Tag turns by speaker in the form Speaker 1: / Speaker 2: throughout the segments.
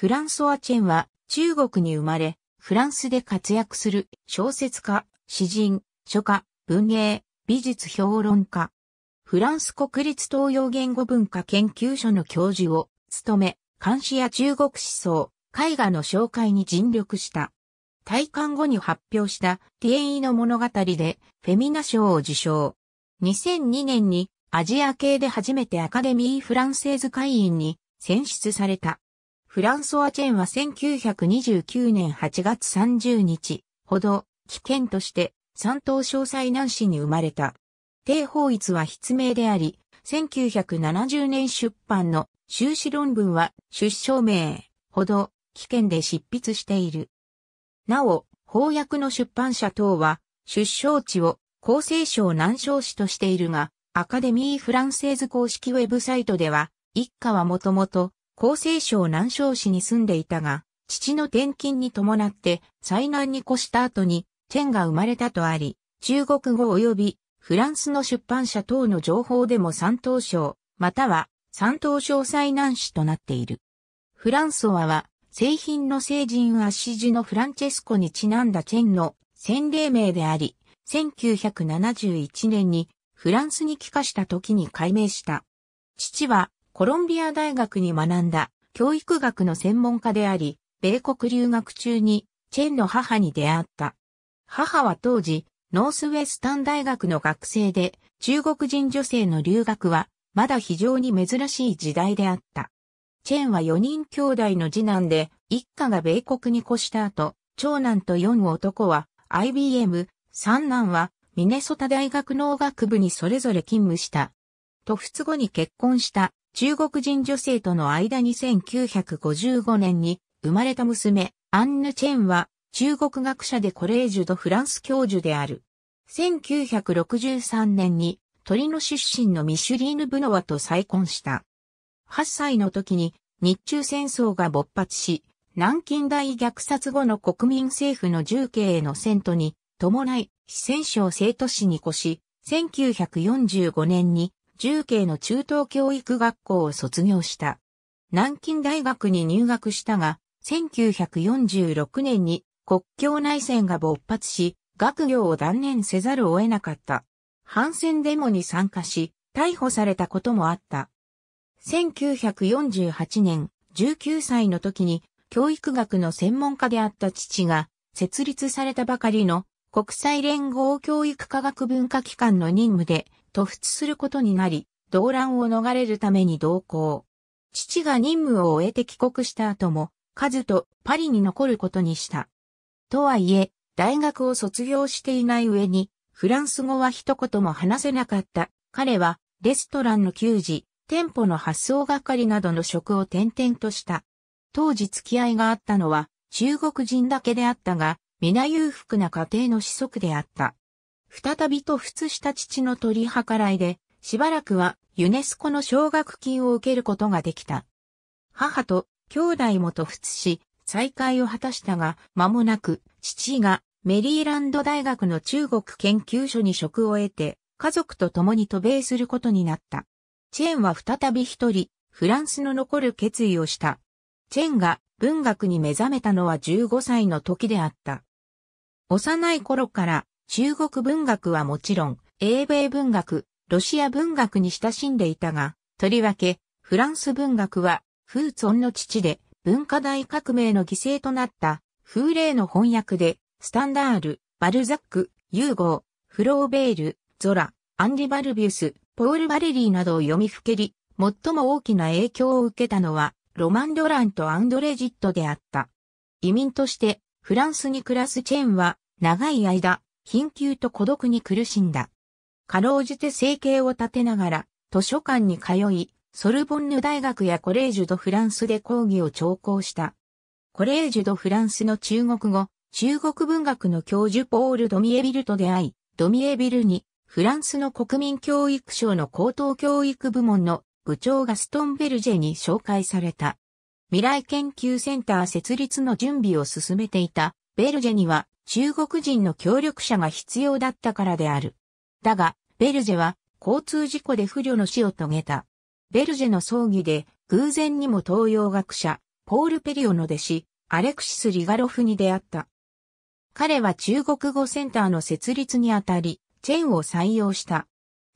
Speaker 1: フランソワ・チェンは中国に生まれ、フランスで活躍する小説家、詩人、書家、文芸、美術評論家。フランス国立東洋言語文化研究所の教授を務め、監視や中国思想、絵画の紹介に尽力した。退官後に発表したティエイの物語でフェミナ賞を受賞。2002年にアジア系で初めてアカデミー・フランセーズ会員に選出された。フランソワ・チェンは1929年8月30日ほど、危険として三島詳細南市に生まれた。低法逸は筆名であり、1970年出版の修士論文は出生名、ほど、危険で執筆している。なお、法訳の出版社等は、出生地を厚生省南省市としているが、アカデミーフランセーズ公式ウェブサイトでは、一家はもともと、厚生省南昌市に住んでいたが、父の転勤に伴って災難に越した後に、チェンが生まれたとあり、中国語及びフランスの出版社等の情報でも三等省、または三等省災難市となっている。フランソワは、製品の聖人死地のフランチェスコにちなんだチェンの洗礼名であり、1971年にフランスに帰化した時に改名した。父はコロンビア大学に学んだ教育学の専門家であり、米国留学中にチェンの母に出会った。母は当時、ノースウェスタン大学の学生で、中国人女性の留学は、まだ非常に珍しい時代であった。チェンは4人兄弟の次男で、一家が米国に越した後、長男と4男は IBM、三男はミネソタ大学農学部にそれぞれ勤務した。と仏後に結婚した中国人女性との間に1955年に生まれた娘、アンヌ・チェンは中国学者でコレージュド・フランス教授である。1963年に鳥の出身のミシュリーヌ・ブノワと再婚した。8歳の時に日中戦争が勃発し、南京大虐殺後の国民政府の重慶への遷都に伴い、四川省生徒市に越し、1945年に重慶の中等教育学校を卒業した。南京大学に入学したが、1946年に国境内戦が勃発し、学業を断念せざるを得なかった。反戦デモに参加し、逮捕されたこともあった。1948年、19歳の時に教育学の専門家であった父が、設立されたばかりの国際連合教育科学文化機関の任務で突出することになり、動乱を逃れるために同行。父が任務を終えて帰国した後も、カズとパリに残ることにした。とはいえ、大学を卒業していない上に、フランス語は一言も話せなかった。彼は、レストランの給仕、店舗の発送係などの職を転々とした。当時付き合いがあったのは、中国人だけであったが、皆裕福な家庭の子息であった。再びと仏した父の取り計らいで、しばらくはユネスコの奨学金を受けることができた。母と兄弟もと仏し、再会を果たしたが、間もなく、父がメリーランド大学の中国研究所に職を得て、家族と共に渡米することになった。チェンは再び一人、フランスの残る決意をした。チェンが文学に目覚めたのは15歳の時であった。幼い頃から中国文学はもちろん、英米文学、ロシア文学に親しんでいたが、とりわけ、フランス文学は、フーツォンの父で、文化大革命の犠牲となった、風霊の翻訳で、スタンダール、バルザック、ユーゴー、フローベール、ゾラ、アンリ・バルビュス、ポール・バレリーなどを読みふけり、最も大きな影響を受けたのは、ロマン・ドランとアンドレ・ジットであった。移民として、フランスに暮らすチェンは、長い間、緊急と孤独に苦しんだ。かろうじて生計を立てながら、図書館に通い、ソルボンヌ大学やコレージュ・ド・フランスで講義を聴講した。コレージュ・ド・フランスの中国語、中国文学の教授ポール・ドミエビルと出会い、ドミエビルに、フランスの国民教育省の高等教育部門の部長ガストン・ベルジェに紹介された。未来研究センター設立の準備を進めていた、ベルジェには中国人の協力者が必要だったからである。だが、ベルジェは交通事故で不慮の死を遂げた。ベルジェの葬儀で偶然にも東洋学者、ポール・ペリオの弟子、アレクシス・リガロフに出会った。彼は中国語センターの設立にあたり、チェンを採用した。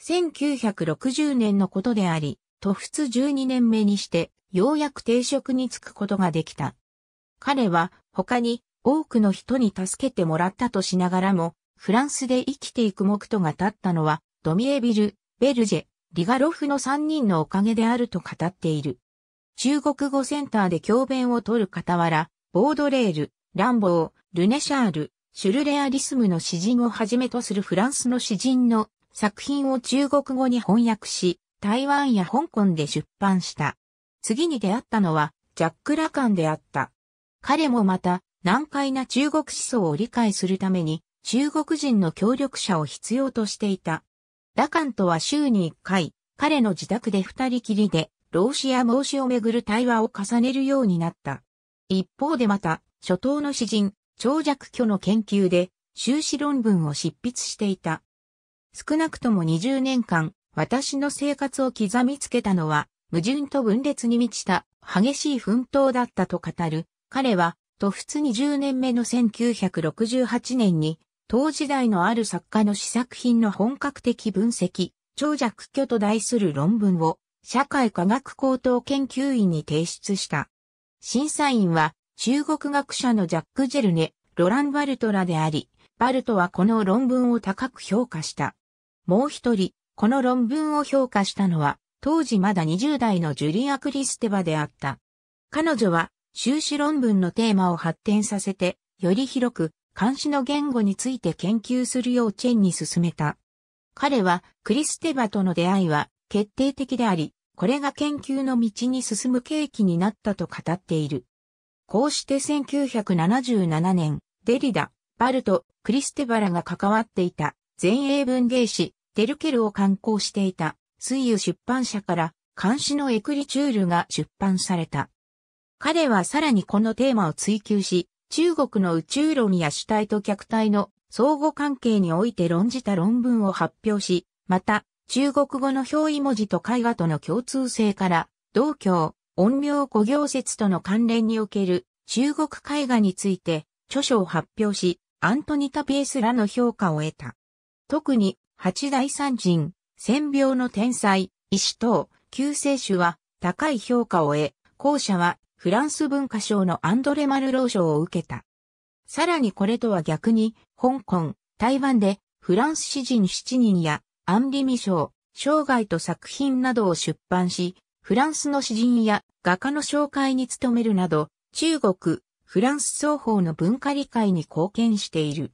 Speaker 1: 1960年のことであり、都仏12年目にして、ようやく定職に就くことができた。彼は他に多くの人に助けてもらったとしながらも、フランスで生きていく目途が立ったのは、ドミエビル、ベルジェ、リガロフの3人のおかげであると語っている。中国語センターで教鞭を取る傍ら、ボードレール、ランボー、ルネシャール、シュルレアリスムの詩人をはじめとするフランスの詩人の作品を中国語に翻訳し、台湾や香港で出版した。次に出会ったのは、ジャック・ラカンであった。彼もまた、難解な中国思想を理解するために中国人の協力者を必要としていた。ラカンとは週に1回、彼の自宅で二人きりで、老子や孟子をめぐる対話を重ねるようになった。一方でまた、初頭の詩人、長尺居の研究で、修士論文を執筆していた。少なくとも20年間、私の生活を刻みつけたのは、矛盾と分裂に満ちた激しい奮闘だったと語る。彼は、と普通に0年目の1968年に、当時代のある作家の試作品の本格的分析、長尺虚と題する論文を、社会科学高等研究院に提出した。審査員は、中国学者のジャック・ジェルネ、ロラン・バルトラであり、バルトはこの論文を高く評価した。もう一人、この論文を評価したのは、当時まだ20代のジュリア・クリステバであった。彼女は、修士論文のテーマを発展させて、より広く、監視の言語について研究するようチェンに進めた。彼は、クリステバとの出会いは、決定的であり、これが研究の道に進む契機になったと語っている。こうして1977年、デリダ、バルト、クリステバラが関わっていた、前英文芸誌、デルケルを刊行していた、水友出版社から、監視のエクリチュールが出版された。彼はさらにこのテーマを追求し、中国の宇宙論や主体と客体の相互関係において論じた論文を発表し、また、中国語の表意文字と絵画との共通性から、同教、音量古行説との関連における中国絵画について著書を発表し、アントニタ・ペースらの評価を得た。特に、八大三人、戦病の天才、医師等、救世主は高い評価を得、後者はフランス文化賞のアンドレ・マルロー賞を受けた。さらにこれとは逆に、香港、台湾でフランス詩人7人やアンリミ賞、生涯と作品などを出版し、フランスの詩人や画家の紹介に努めるなど、中国、フランス双方の文化理解に貢献している。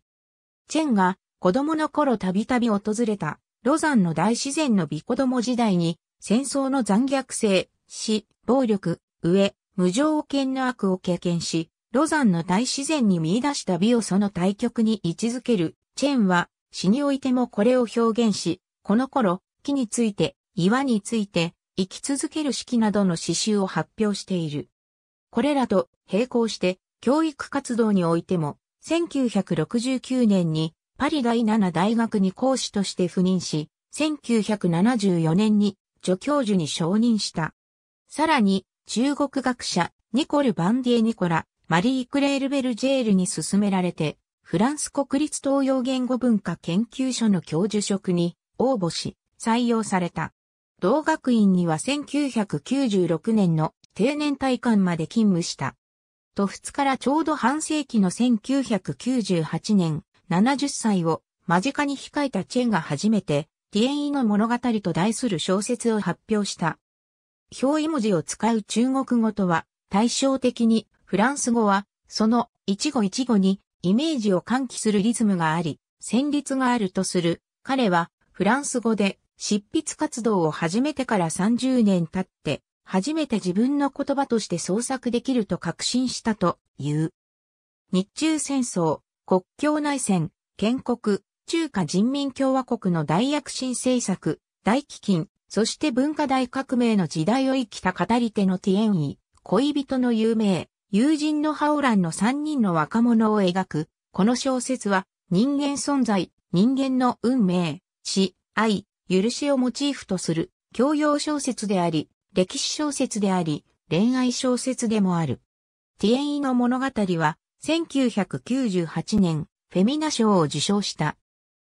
Speaker 1: チェンが子供の頃たびたび訪れたロザンの大自然の美子供時代に戦争の残虐性、死、暴力、飢え、無条件の悪を経験し、ロザンの大自然に見出した美をその対極に位置づける、チェンは、詩においてもこれを表現し、この頃、木について、岩について、生き続ける式などの詩集を発表している。これらと並行して、教育活動においても、1969年にパリ第7大学に講師として赴任し、1974年に助教授に承認した。さらに、中国学者、ニコル・バンディエ・ニコラ、マリー・クレールベルジェールに勧められて、フランス国立東洋言語文化研究所の教授職に応募し、採用された。同学院には1996年の定年退官まで勤務した。と2からちょうど半世紀の1998年、70歳を間近に控えたチェンが初めて、ティエンイの物語と題する小説を発表した。表意文字を使う中国語とは、対照的にフランス語は、その一語一語にイメージを喚起するリズムがあり、旋律があるとする。彼は、フランス語で執筆活動を始めてから30年経って、初めて自分の言葉として創作できると確信したという。日中戦争、国境内戦、建国、中華人民共和国の大躍進政策、大飢饉、そして文化大革命の時代を生きた語り手のティエンイ、恋人の有名、友人のハオランの三人の若者を描く、この小説は人間存在、人間の運命、死、愛、許しをモチーフとする教養小説であり、歴史小説であり、恋愛小説でもある。ティエンイの物語は、1998年、フェミナ賞を受賞した。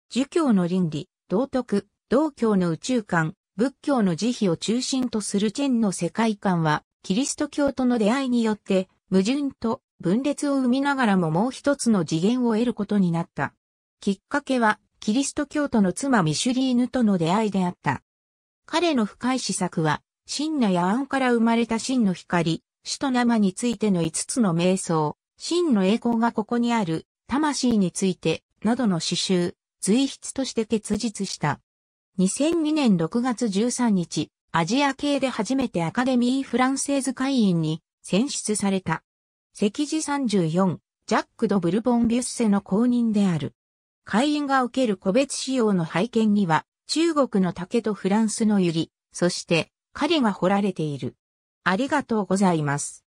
Speaker 1: 儒教の倫理、道徳、道教の宇宙観、仏教の慈悲を中心とするチェンの世界観は、キリスト教との出会いによって、矛盾と分裂を生みながらももう一つの次元を得ることになった。きっかけは、キリスト教徒の妻ミシュリーヌとの出会いであった。彼の深い思索は、真の野安から生まれた真の光、死と生についての5つの瞑想、真の栄光がここにある、魂について、などの詩集、随筆として結実した。2002年6月13日、アジア系で初めてアカデミー・フランセーズ会員に選出された。赤字34、ジャック・ド・ブルボン・ビュッセの公認である。会員が受ける個別仕様の背景には、中国の竹とフランスの百合、そして、狩りが彫られている。ありがとうございます。